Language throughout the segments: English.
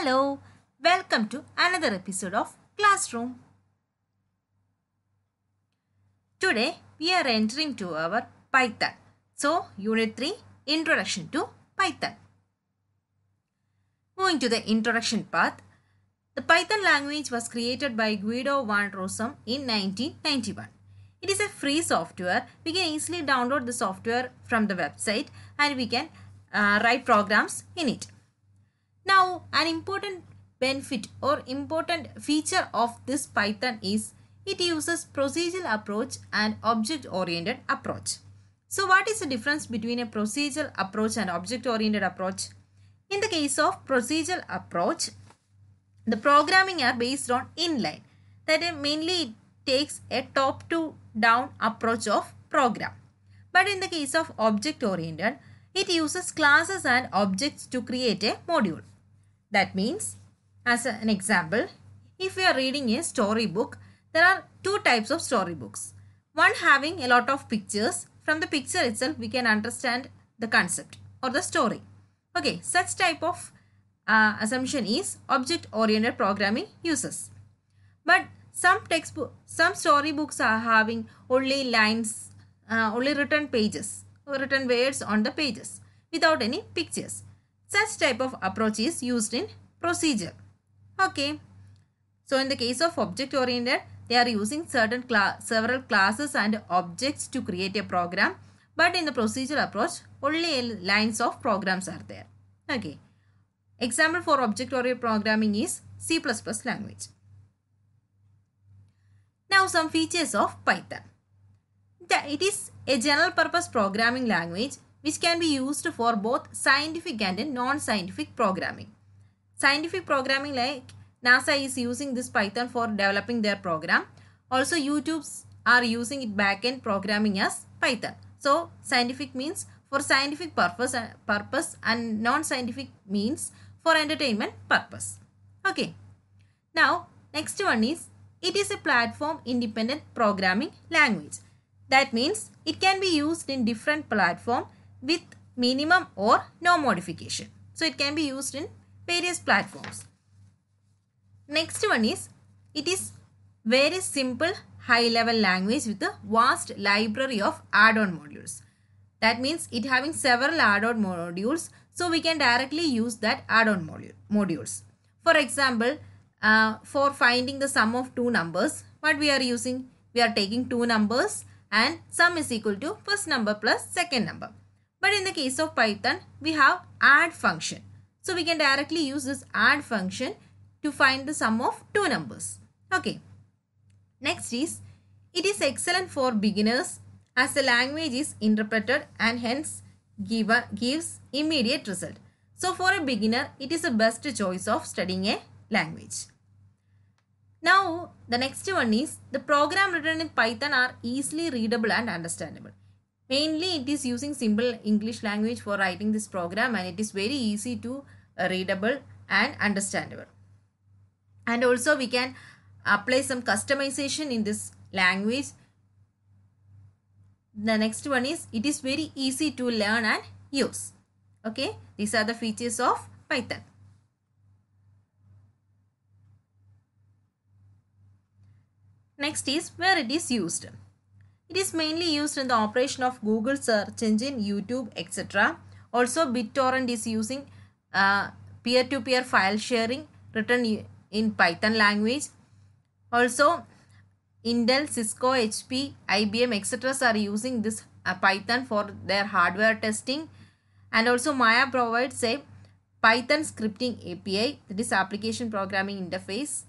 Hello, welcome to another episode of Classroom. Today we are entering to our Python. So, Unit 3 Introduction to Python. Moving to the introduction part, the Python language was created by Guido van Rossum in 1991. It is a free software. We can easily download the software from the website and we can uh, write programs in it. Now an important benefit or important feature of this Python is it uses procedural approach and object oriented approach. So what is the difference between a procedural approach and object oriented approach? In the case of procedural approach, the programming are based on inline that mainly takes a top to down approach of program. But in the case of object oriented, it uses classes and objects to create a module. That means, as an example, if we are reading a storybook, there are two types of storybooks. One having a lot of pictures. From the picture itself, we can understand the concept or the story. Okay, such type of uh, assumption is object-oriented programming uses. But some textbook, some storybooks are having only lines, uh, only written pages, or written words on the pages without any pictures. Such type of approach is used in procedure. Okay. So in the case of object oriented, they are using certain class, several classes and objects to create a program. But in the procedure approach, only lines of programs are there. Okay. Example for object-oriented programming is C++ language. Now some features of Python. It is a general purpose programming language which can be used for both scientific and non-scientific programming. Scientific programming like NASA is using this Python for developing their program. Also YouTube's are using it backend programming as Python. So scientific means for scientific purpose, uh, purpose and non-scientific means for entertainment purpose. Okay. Now next one is it is a platform independent programming language. That means it can be used in different platform with minimum or no modification. So it can be used in various platforms. Next one is it is very simple high level language with a vast library of add-on modules. That means it having several add-on modules so we can directly use that add-on module, modules. For example, uh, for finding the sum of two numbers, what we are using? We are taking two numbers and sum is equal to first number plus second number. But in the case of Python, we have add function. So we can directly use this add function to find the sum of two numbers. Okay. Next is, it is excellent for beginners as the language is interpreted and hence give a, gives immediate result. So for a beginner, it is the best choice of studying a language. Now, the next one is the program written in Python are easily readable and understandable. Mainly it is using simple English language for writing this program and it is very easy to uh, readable and understandable. And also we can apply some customization in this language. The next one is it is very easy to learn and use. Okay, these are the features of Python. Next is where it is used. It is mainly used in the operation of Google search engine, YouTube, etc. Also, BitTorrent is using uh, peer-to-peer file sharing written in Python language. Also, Intel, Cisco, HP, IBM, etc. are using this uh, Python for their hardware testing. And also Maya provides a Python scripting API that is application programming interface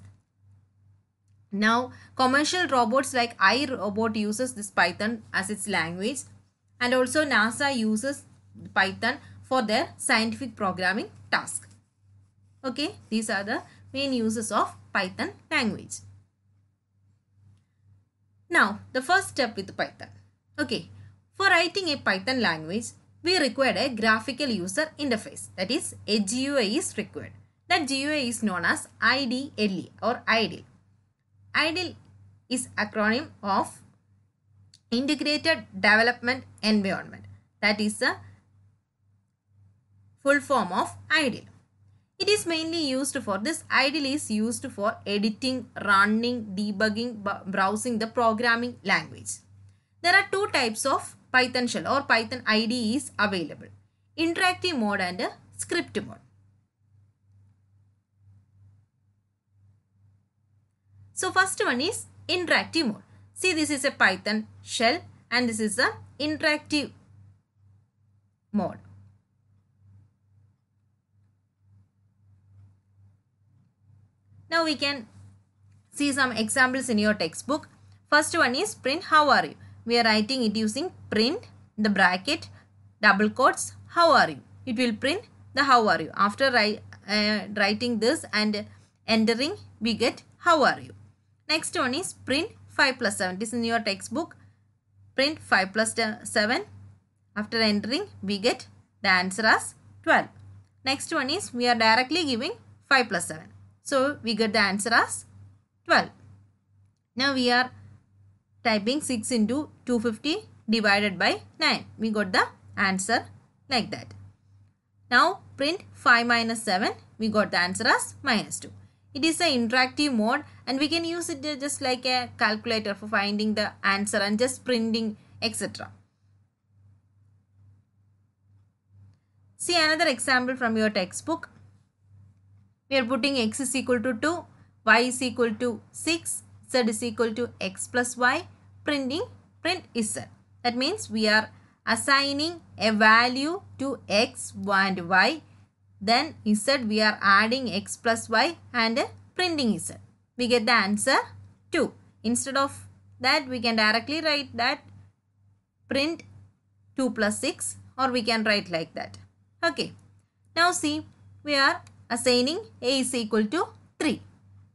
now, commercial robots like iRobot uses this Python as its language and also NASA uses Python for their scientific programming task. Okay, these are the main uses of Python language. Now, the first step with Python. Okay, for writing a Python language, we require a graphical user interface that is a GUI is required. That GUI is known as IDLE or IDLE IDLE is acronym of Integrated Development Environment. That is the full form of IDLE. It is mainly used for this. IDLE is used for editing, running, debugging, browsing the programming language. There are two types of Python shell or Python IDE is available. Interactive mode and script mode. So first one is interactive mode. See this is a Python shell and this is the interactive mode. Now we can see some examples in your textbook. First one is print how are you. We are writing it using print the bracket double quotes how are you. It will print the how are you. After uh, writing this and entering we get how are you. Next one is print 5 plus 7. This is in your textbook. Print 5 plus 7. After entering, we get the answer as 12. Next one is we are directly giving 5 plus 7. So, we get the answer as 12. Now, we are typing 6 into 250 divided by 9. We got the answer like that. Now, print 5 minus 7. We got the answer as minus 2. It is an interactive mode and we can use it just like a calculator for finding the answer and just printing etc. See another example from your textbook. We are putting x is equal to 2, y is equal to 6, z is equal to x plus y, printing print is z. That means we are assigning a value to x and y then z we are adding x plus y and printing z. We get the answer 2. Instead of that we can directly write that print 2 plus 6 or we can write like that. Okay. Now see we are assigning a is equal to 3.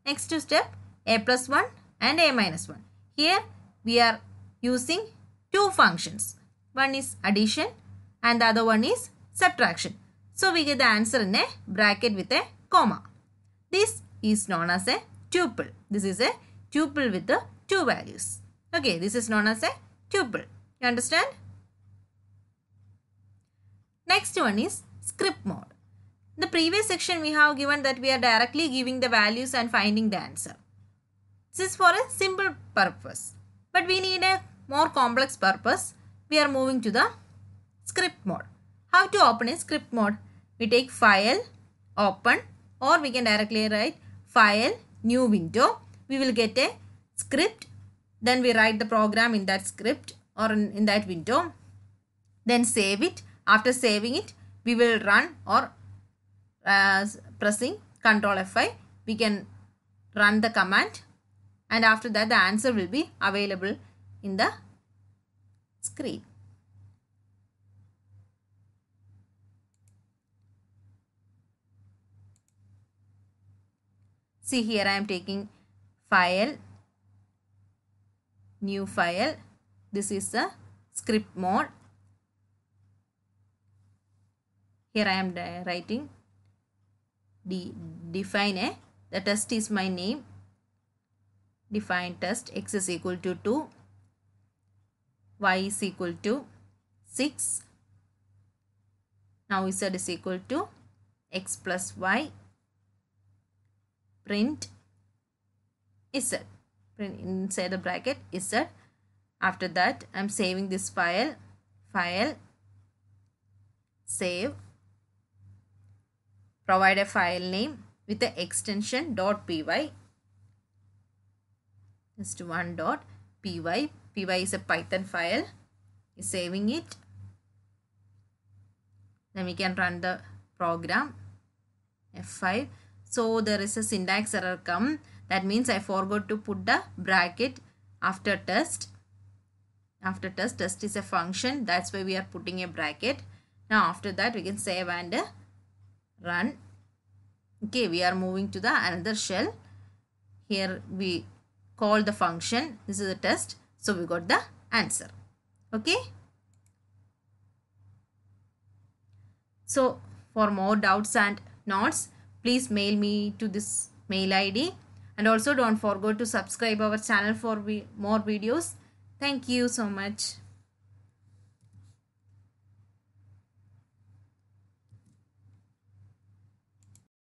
Next step a plus 1 and a minus 1. Here we are using two functions. One is addition and the other one is subtraction. So we get the answer in a bracket with a comma. This is known as a tuple. This is a tuple with the two values. Okay, this is known as a tuple. You understand? Next one is script mode. In the previous section we have given that we are directly giving the values and finding the answer. This is for a simple purpose. But we need a more complex purpose. We are moving to the script mode. How to open a script mode? We take file, open or we can directly write file, new window. We will get a script. Then we write the program in that script or in, in that window. Then save it. After saving it, we will run or uh, pressing Ctrl F5 we can run the command and after that the answer will be available in the screen. see here I am taking file new file this is the script mode here I am writing de define a the test is my name define test x is equal to 2 y is equal to 6 now z is equal to x plus y print z print inside the bracket z after that i'm saving this file file save provide a file name with the extension .py just one dot py py is a python file is saving it then we can run the program f5 so there is a syntax error come. That means I forgot to put the bracket after test. After test, test is a function. That's why we are putting a bracket. Now after that we can save and run. Okay, we are moving to the another shell. Here we call the function. This is the test. So we got the answer. Okay. So for more doubts and notes please mail me to this mail id and also don't forget to subscribe our channel for more videos thank you so much